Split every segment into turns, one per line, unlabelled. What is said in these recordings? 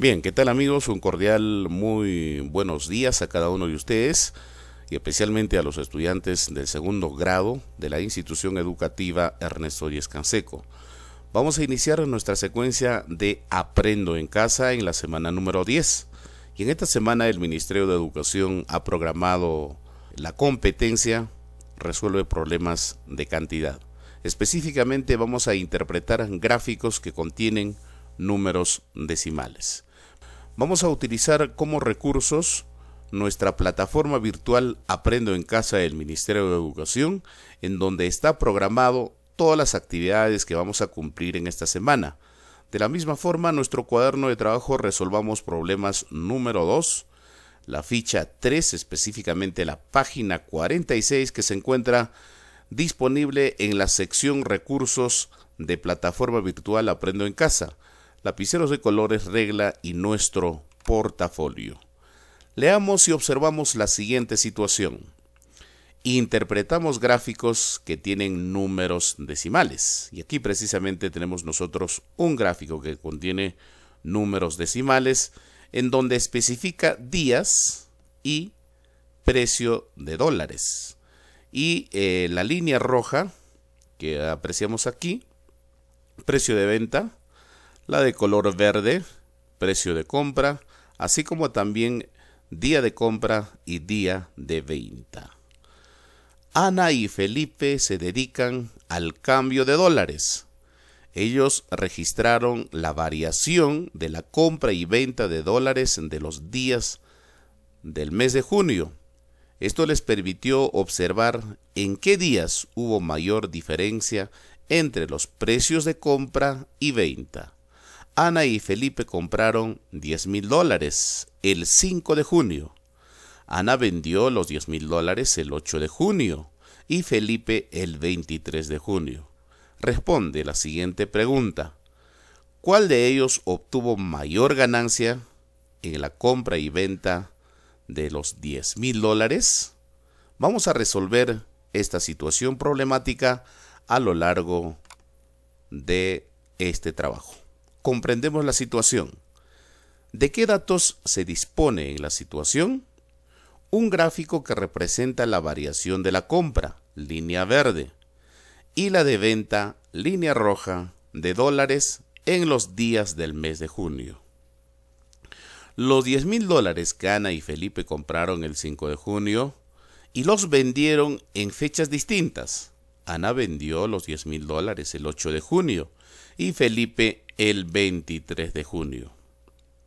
Bien, ¿qué tal amigos? Un cordial muy buenos días a cada uno de ustedes y especialmente a los estudiantes del segundo grado de la institución educativa Ernesto Díez Canseco. Vamos a iniciar nuestra secuencia de Aprendo en Casa en la semana número 10. Y en esta semana el Ministerio de Educación ha programado la competencia resuelve problemas de cantidad. Específicamente vamos a interpretar gráficos que contienen números decimales vamos a utilizar como recursos nuestra plataforma virtual Aprendo en Casa del Ministerio de Educación, en donde está programado todas las actividades que vamos a cumplir en esta semana. De la misma forma, nuestro cuaderno de trabajo Resolvamos Problemas número 2, la ficha 3, específicamente la página 46 que se encuentra disponible en la sección Recursos de Plataforma Virtual Aprendo en Casa lapiceros de colores, regla y nuestro portafolio. Leamos y observamos la siguiente situación. Interpretamos gráficos que tienen números decimales. Y aquí precisamente tenemos nosotros un gráfico que contiene números decimales en donde especifica días y precio de dólares. Y eh, la línea roja que apreciamos aquí, precio de venta, la de color verde, precio de compra, así como también día de compra y día de venta. Ana y Felipe se dedican al cambio de dólares. Ellos registraron la variación de la compra y venta de dólares de los días del mes de junio. Esto les permitió observar en qué días hubo mayor diferencia entre los precios de compra y venta. Ana y Felipe compraron 10 mil dólares el 5 de junio. Ana vendió los 10 mil dólares el 8 de junio y Felipe el 23 de junio. Responde la siguiente pregunta. ¿Cuál de ellos obtuvo mayor ganancia en la compra y venta de los 10 mil dólares? Vamos a resolver esta situación problemática a lo largo de este trabajo comprendemos la situación. ¿De qué datos se dispone en la situación? Un gráfico que representa la variación de la compra, línea verde, y la de venta, línea roja, de dólares en los días del mes de junio. Los 10 mil dólares que Ana y Felipe compraron el 5 de junio y los vendieron en fechas distintas. Ana vendió los 10 mil dólares el 8 de junio y Felipe el 23 de junio.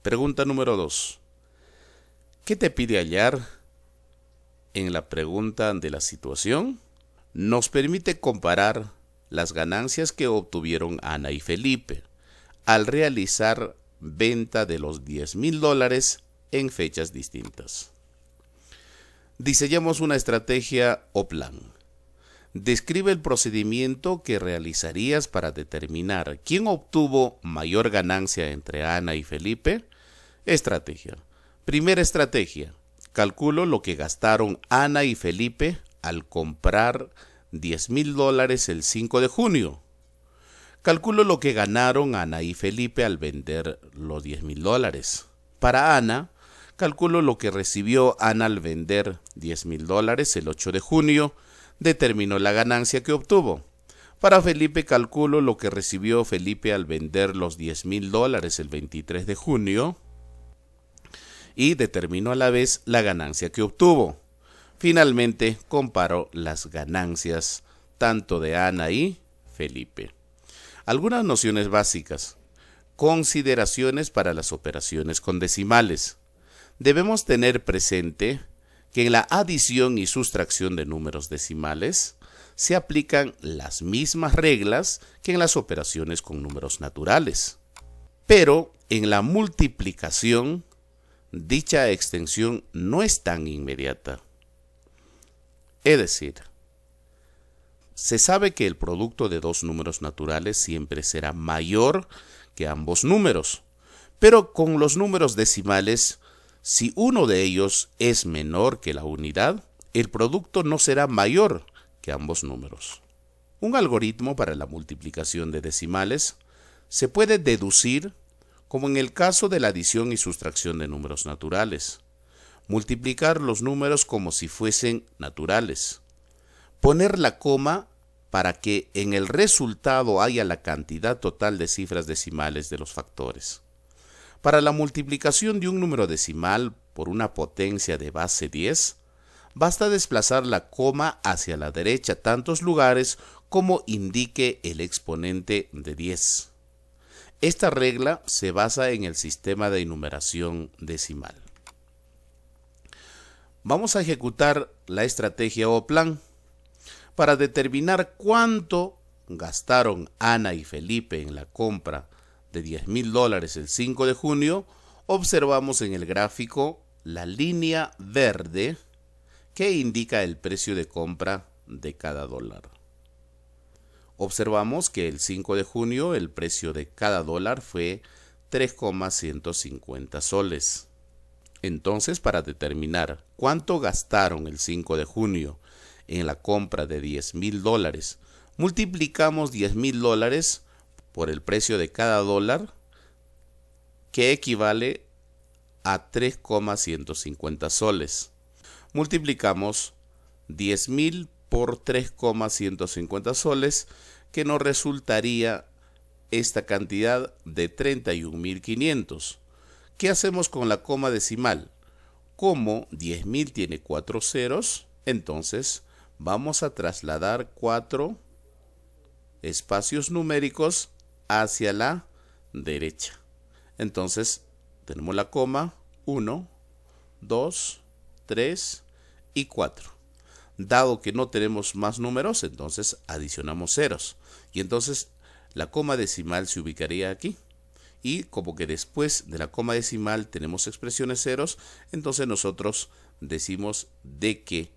Pregunta número 2. ¿Qué te pide hallar en la pregunta de la situación? Nos permite comparar las ganancias que obtuvieron Ana y Felipe al realizar venta de los 10 mil dólares en fechas distintas. Diseñamos una estrategia o plan describe el procedimiento que realizarías para determinar quién obtuvo mayor ganancia entre Ana y Felipe. Estrategia. Primera estrategia. Calculo lo que gastaron Ana y Felipe al comprar 10 mil dólares el 5 de junio. Calculo lo que ganaron Ana y Felipe al vender los 10 mil dólares. Para Ana, calculo lo que recibió Ana al vender 10 mil dólares el 8 de junio determinó la ganancia que obtuvo. Para Felipe calculo lo que recibió Felipe al vender los 10 mil dólares el 23 de junio y determinó a la vez la ganancia que obtuvo. Finalmente comparó las ganancias tanto de Ana y Felipe. Algunas nociones básicas. Consideraciones para las operaciones con decimales. Debemos tener presente que en la adición y sustracción de números decimales se aplican las mismas reglas que en las operaciones con números naturales. Pero en la multiplicación, dicha extensión no es tan inmediata. Es decir, se sabe que el producto de dos números naturales siempre será mayor que ambos números, pero con los números decimales si uno de ellos es menor que la unidad, el producto no será mayor que ambos números. Un algoritmo para la multiplicación de decimales se puede deducir como en el caso de la adición y sustracción de números naturales. Multiplicar los números como si fuesen naturales. Poner la coma para que en el resultado haya la cantidad total de cifras decimales de los factores. Para la multiplicación de un número decimal por una potencia de base 10, basta desplazar la coma hacia la derecha tantos lugares como indique el exponente de 10. Esta regla se basa en el sistema de enumeración decimal. Vamos a ejecutar la estrategia o plan para determinar cuánto gastaron Ana y Felipe en la compra de 10 mil dólares el 5 de junio, observamos en el gráfico la línea verde que indica el precio de compra de cada dólar. Observamos que el 5 de junio el precio de cada dólar fue 3,150 soles. Entonces, para determinar cuánto gastaron el 5 de junio en la compra de 10 mil dólares, multiplicamos 10 mil dólares por el precio de cada dólar, que equivale a 3,150 soles. Multiplicamos 10.000 por 3,150 soles, que nos resultaría esta cantidad de 31.500. ¿Qué hacemos con la coma decimal? Como 10.000 tiene 4 ceros, entonces vamos a trasladar 4 espacios numéricos hacia la derecha. Entonces, tenemos la coma 1, 2, 3 y 4. Dado que no tenemos más números, entonces adicionamos ceros. Y entonces la coma decimal se ubicaría aquí. Y como que después de la coma decimal tenemos expresiones ceros, entonces nosotros decimos de que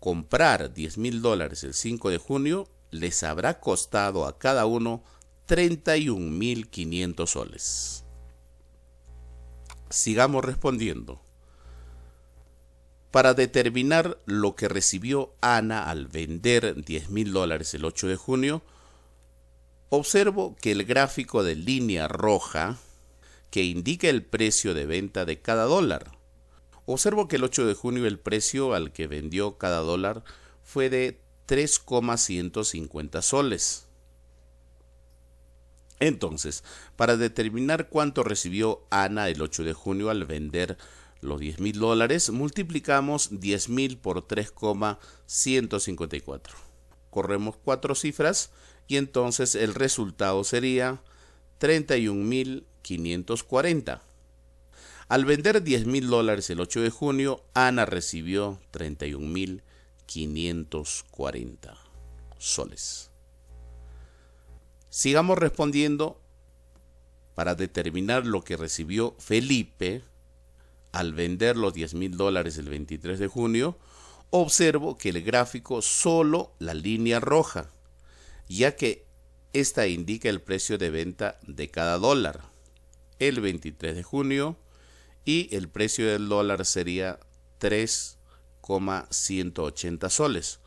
comprar 10 mil dólares el 5 de junio les habrá costado a cada uno 31.500 soles. Sigamos respondiendo. Para determinar lo que recibió Ana al vender 10.000 dólares el 8 de junio, observo que el gráfico de línea roja que indica el precio de venta de cada dólar. Observo que el 8 de junio el precio al que vendió cada dólar fue de 3,150 soles entonces, para determinar cuánto recibió Ana el 8 de junio al vender los 10.000 dólares, multiplicamos 10.000 por 3,154. Corremos cuatro cifras y entonces el resultado sería 31.540. Al vender 10.000 dólares el 8 de junio, Ana recibió 31.540 soles. Sigamos respondiendo para determinar lo que recibió Felipe al vender los 10 mil dólares el 23 de junio. Observo que el gráfico solo la línea roja, ya que esta indica el precio de venta de cada dólar el 23 de junio y el precio del dólar sería 3,180 soles.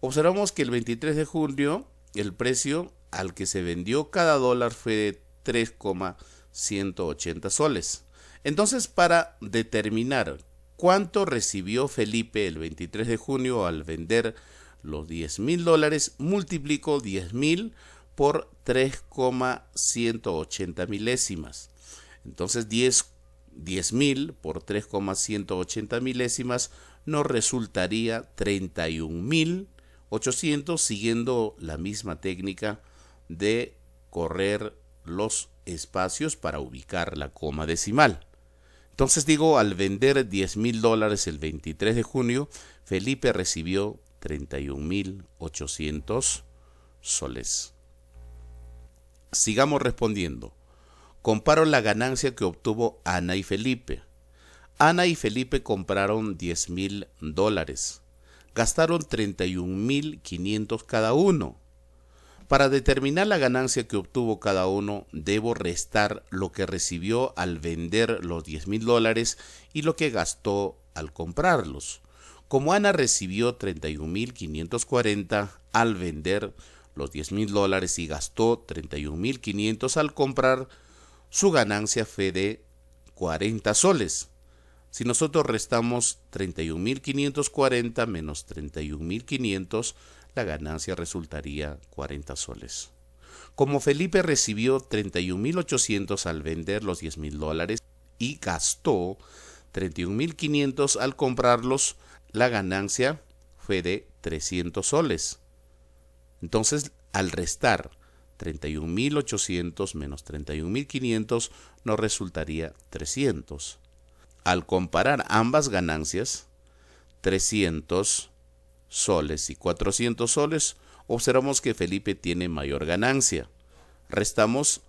Observamos que el 23 de junio el precio al que se vendió cada dólar fue de 3,180 soles. Entonces, para determinar cuánto recibió Felipe el 23 de junio al vender los 10 mil dólares, multiplicó 10 mil por 3,180 milésimas. Entonces 10 mil por 3,180 milésimas nos resultaría 31.800 siguiendo la misma técnica de correr los espacios para ubicar la coma decimal. Entonces digo, al vender 10 mil dólares el 23 de junio, Felipe recibió 31.800 soles. Sigamos respondiendo. Comparo la ganancia que obtuvo Ana y Felipe. Ana y Felipe compraron 10 mil dólares. Gastaron 31.500 cada uno. Para determinar la ganancia que obtuvo cada uno, debo restar lo que recibió al vender los 10 mil dólares y lo que gastó al comprarlos. Como Ana recibió 31.540 al vender los 10 mil dólares y gastó 31.500 al comprar, su ganancia fue de 40 soles. Si nosotros restamos 31.540 menos 31.500, la ganancia resultaría 40 soles. Como Felipe recibió 31.800 al vender los 10.000 dólares y gastó 31.500 al comprarlos, la ganancia fue de 300 soles. Entonces, al restar 31.800 menos 31.500 nos resultaría 300. Al comparar ambas ganancias, 300 soles y 400 soles, observamos que Felipe tiene mayor ganancia. Restamos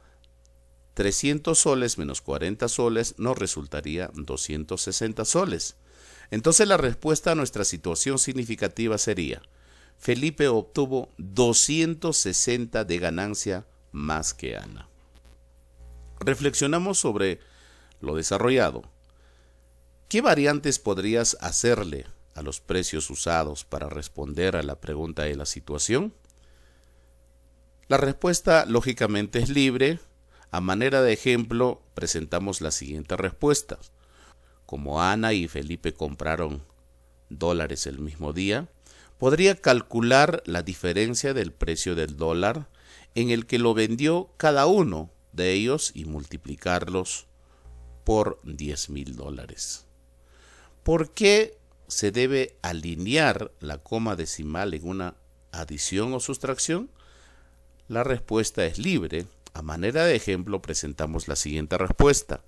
300 soles menos 40 soles nos resultaría 260 soles. Entonces la respuesta a nuestra situación significativa sería, Felipe obtuvo 260 de ganancia más que Ana. Reflexionamos sobre lo desarrollado. ¿Qué variantes podrías hacerle a los precios usados para responder a la pregunta de la situación? La respuesta lógicamente es libre. A manera de ejemplo, presentamos la siguiente respuesta. Como Ana y Felipe compraron dólares el mismo día, podría calcular la diferencia del precio del dólar en el que lo vendió cada uno de ellos y multiplicarlos por 10 mil dólares. ¿Por qué se debe alinear la coma decimal en una adición o sustracción? La respuesta es libre. A manera de ejemplo presentamos la siguiente respuesta.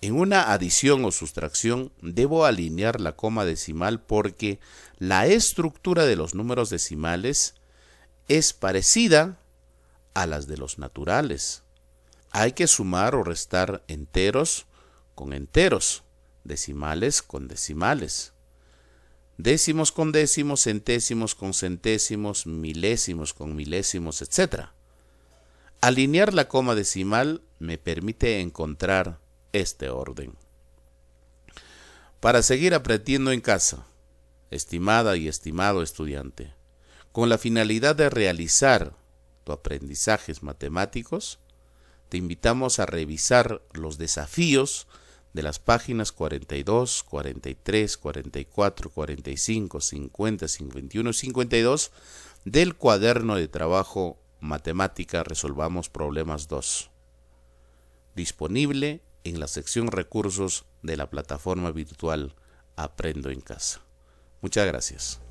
En una adición o sustracción debo alinear la coma decimal porque la estructura de los números decimales es parecida a las de los naturales. Hay que sumar o restar enteros con enteros, decimales con decimales décimos con décimos, centésimos con centésimos, milésimos con milésimos, etc. Alinear la coma decimal me permite encontrar este orden. Para seguir aprendiendo en casa, estimada y estimado estudiante, con la finalidad de realizar tu aprendizajes matemáticos, te invitamos a revisar los desafíos de las páginas 42, 43, 44, 45, 50, 51, 52 del cuaderno de trabajo Matemática Resolvamos Problemas 2, disponible en la sección Recursos de la plataforma virtual Aprendo en Casa. Muchas gracias.